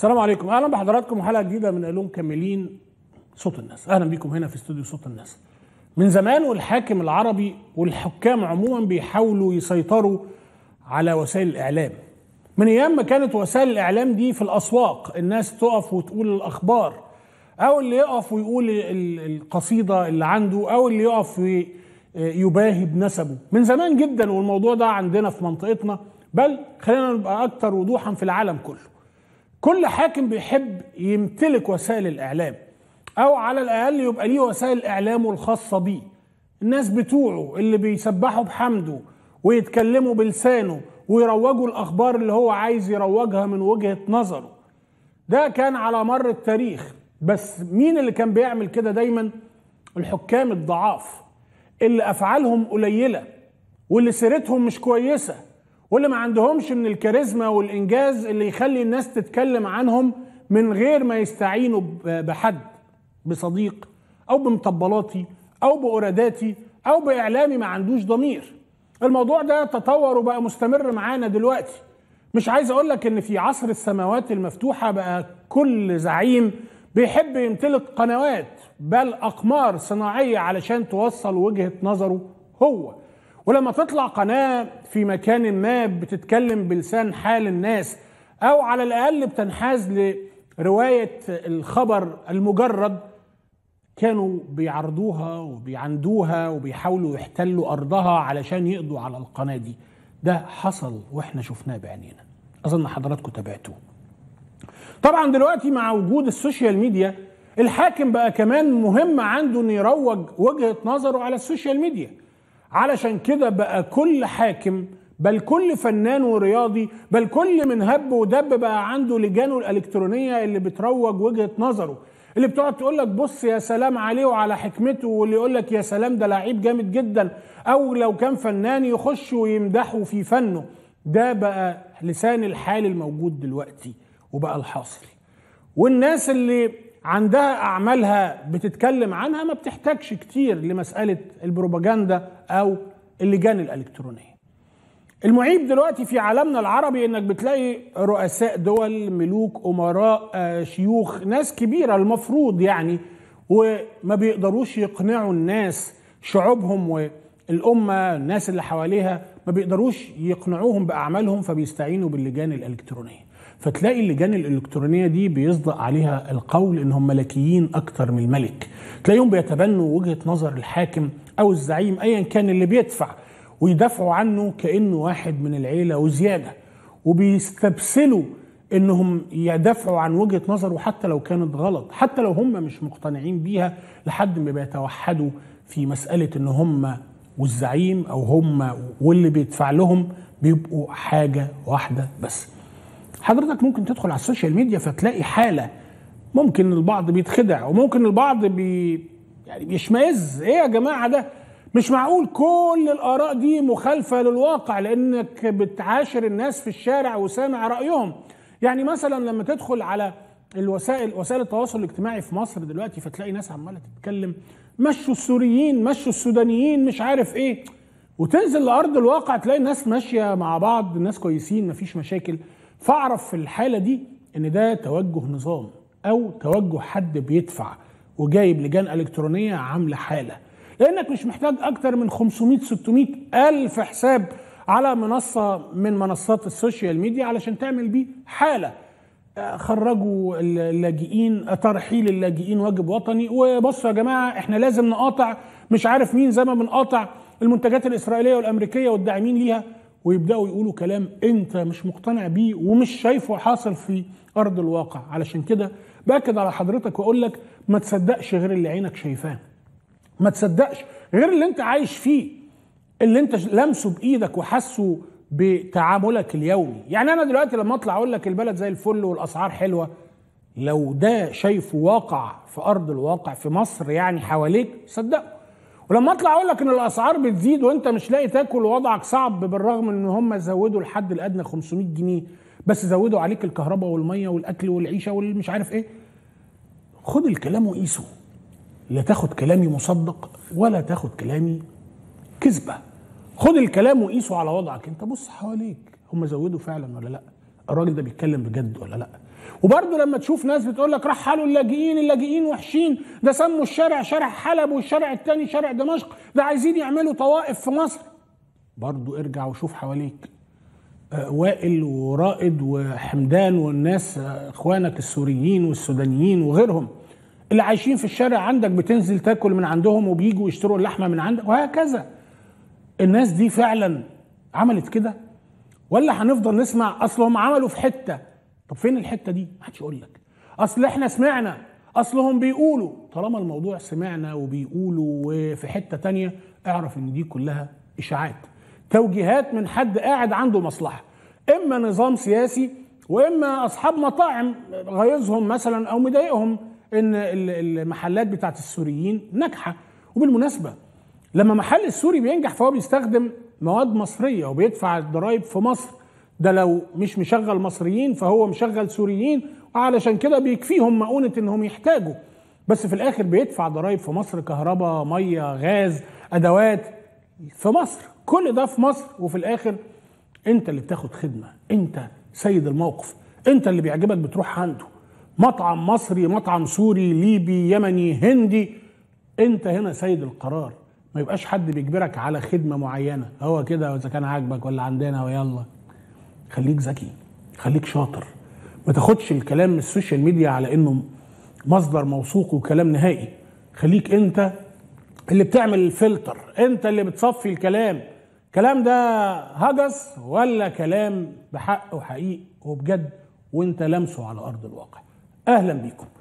السلام عليكم اهلا بحضراتكم وحلقه جديده من الوم كاملين صوت الناس اهلا بيكم هنا في استوديو صوت الناس من زمان والحاكم العربي والحكام عموما بيحاولوا يسيطروا على وسائل الاعلام من ايام ما كانت وسائل الاعلام دي في الاسواق الناس تقف وتقول الاخبار او اللي يقف ويقول القصيده اللي عنده او اللي يقف يباهي بنسبه من زمان جدا والموضوع ده عندنا في منطقتنا بل خلينا نبقى اكتر وضوحا في العالم كله كل حاكم بيحب يمتلك وسائل الاعلام او على الاقل يبقى ليه وسائل اعلامه الخاصه بيه الناس بتوعه اللي بيسبحوا بحمده ويتكلموا بلسانه ويروجوا الاخبار اللي هو عايز يروجها من وجهه نظره ده كان على مر التاريخ بس مين اللي كان بيعمل كده دايما الحكام الضعاف اللي افعالهم قليله واللي سيرتهم مش كويسه واللي ما عندهمش من الكاريزما والانجاز اللي يخلي الناس تتكلم عنهم من غير ما يستعينوا بحد بصديق او بمطبلاتي او بأراداتي او باعلامي ما عندوش ضمير الموضوع ده تطور وبقى مستمر معانا دلوقتي مش عايز اقول لك ان في عصر السماوات المفتوحه بقى كل زعيم بيحب يمتلك قنوات بل اقمار صناعيه علشان توصل وجهه نظره هو ولما تطلع قناة في مكان ما بتتكلم بلسان حال الناس أو على الأقل بتنحاز لرواية الخبر المجرد كانوا بيعرضوها وبيعندوها وبيحاولوا يحتلوا أرضها علشان يقضوا على القناة دي ده حصل وإحنا شفناه بعينينا أظن حضراتكم تابعتوه طبعا دلوقتي مع وجود السوشيال ميديا الحاكم بقى كمان مهم عنده انه يروج وجهه نظره على السوشيال ميديا علشان كده بقى كل حاكم بل كل فنان ورياضي بل كل من هب ودب بقى عنده لجانه الالكترونيه اللي بتروج وجهه نظره اللي بتقعد تقول لك بص يا سلام عليه وعلى حكمته واللي يقول لك يا سلام ده لعيب جامد جدا او لو كان فنان يخش ويمدحه في فنه ده بقى لسان الحال الموجود دلوقتي وبقى الحاصل والناس اللي عندها اعمالها بتتكلم عنها ما بتحتاجش كتير لمساله البروباجندا او اللجان الالكترونيه المعيب دلوقتي في عالمنا العربي انك بتلاقي رؤساء دول ملوك امراء آه، شيوخ ناس كبيره المفروض يعني وما بيقدروش يقنعوا الناس شعوبهم والامه الناس اللي حواليها ما بيقدروش يقنعوهم باعمالهم فبيستعينوا باللجان الالكترونيه فتلاقي اللجان الالكترونيه دي بيصدق عليها القول انهم ملكيين اكتر من الملك تلاقيهم بيتبنوا وجهه نظر الحاكم او الزعيم ايا كان اللي بيدفع ويدافعوا عنه كانه واحد من العيله وزياده وبيستبسلوا انهم يدافعوا عن وجهه نظره حتى لو كانت غلط حتى لو هم مش مقتنعين بيها لحد ما بيتوحدوا في مساله ان هم والزعيم او هم واللي بيدفع لهم بيبقوا حاجه واحده بس حضرتك ممكن تدخل على السوشيال ميديا فتلاقي حاله ممكن البعض بيتخدع وممكن البعض بي يعني بيشمئز ايه يا جماعه ده مش معقول كل الاراء دي مخالفه للواقع لانك بتعاشر الناس في الشارع وسامع رايهم يعني مثلا لما تدخل على الوسائل وسائل التواصل الاجتماعي في مصر دلوقتي فتلاقي ناس عماله تتكلم مشوا السوريين مشوا السودانيين مش عارف ايه وتنزل لارض الواقع تلاقي الناس ماشيه مع بعض الناس كويسين مفيش مشاكل فاعرف في الحاله دي ان ده توجه نظام او توجه حد بيدفع وجايب لجان الكترونيه عامله حاله لانك مش محتاج اكتر من 500 600 الف حساب على منصه من منصات السوشيال ميديا علشان تعمل بيه حاله خرجوا اللاجئين ترحيل اللاجئين واجب وطني وبصوا يا جماعه احنا لازم نقاطع مش عارف مين زي ما بنقاطع المنتجات الاسرائيليه والامريكيه والداعمين ليها ويبداوا يقولوا كلام انت مش مقتنع بيه ومش شايفه حاصل في ارض الواقع علشان كده باكد على حضرتك واقول لك ما تصدقش غير اللي عينك شايفاه ما تصدقش غير اللي انت عايش فيه اللي انت لمسه بايدك وحاسه بتعاملك اليومي يعني انا دلوقتي لما اطلع اقول لك البلد زي الفل والاسعار حلوه لو ده شايفه واقع في ارض الواقع في مصر يعني حواليك صدقه ولما اطلع اقول لك ان الاسعار بتزيد وانت مش لاقي تاكل ووضعك صعب بالرغم ان هم زودوا الحد الادنى 500 جنيه بس زودوا عليك الكهرباء والميه والاكل والعيشه والمش عارف ايه خد الكلام وقيسه لا تاخد كلامي مصدق ولا تاخد كلامي كذبه خد الكلام وقيسه على وضعك انت بص حواليك هم زودوا فعلا ولا لا الراجل ده بيتكلم بجد ولا لا وبرضه لما تشوف ناس بتقول لك رحلوا اللاجئين اللاجئين وحشين ده سموا الشارع شارع حلب والشارع الثاني شارع دمشق ده عايزين يعملوا طوائف في مصر برضه ارجع وشوف حواليك آه، وائل ورائد وحمدان والناس آه، اخوانك السوريين والسودانيين وغيرهم اللي عايشين في الشارع عندك بتنزل تاكل من عندهم وبيجوا يشتروا اللحمه من عندك وهكذا الناس دي فعلا عملت كده ولا هنفضل نسمع اصل هم عملوا في حته طب فين الحته دي؟ ما حدش يقول لك اصل احنا سمعنا اصلهم بيقولوا طالما الموضوع سمعنا وبيقولوا وفي حته تانية اعرف ان دي كلها اشاعات توجيهات من حد قاعد عنده مصلحه اما نظام سياسي واما اصحاب مطاعم غيظهم مثلا او مضايقهم ان المحلات بتاعت السوريين ناجحه وبالمناسبه لما محل السوري بينجح فهو بيستخدم مواد مصريه وبيدفع الضرايب في مصر ده لو مش مشغل مصريين فهو مشغل سوريين علشان كده بيكفيهم مؤونة انهم يحتاجوا بس في الاخر بيدفع ضرائب في مصر كهرباء مية غاز ادوات في مصر كل ده في مصر وفي الاخر انت اللي بتاخد خدمة انت سيد الموقف انت اللي بيعجبك بتروح عنده مطعم مصري مطعم سوري ليبي يمني هندي انت هنا سيد القرار ما يبقاش حد بيجبرك على خدمه معينه هو كده اذا كان عاجبك ولا عندنا ويلا خليك ذكي خليك شاطر ما تاخدش الكلام من السوشيال ميديا على انه مصدر موثوق وكلام نهائي خليك انت اللي بتعمل الفلتر انت اللي بتصفي الكلام الكلام ده هجس ولا كلام بحق وحقيق وبجد وانت لمسه على ارض الواقع اهلا بيكم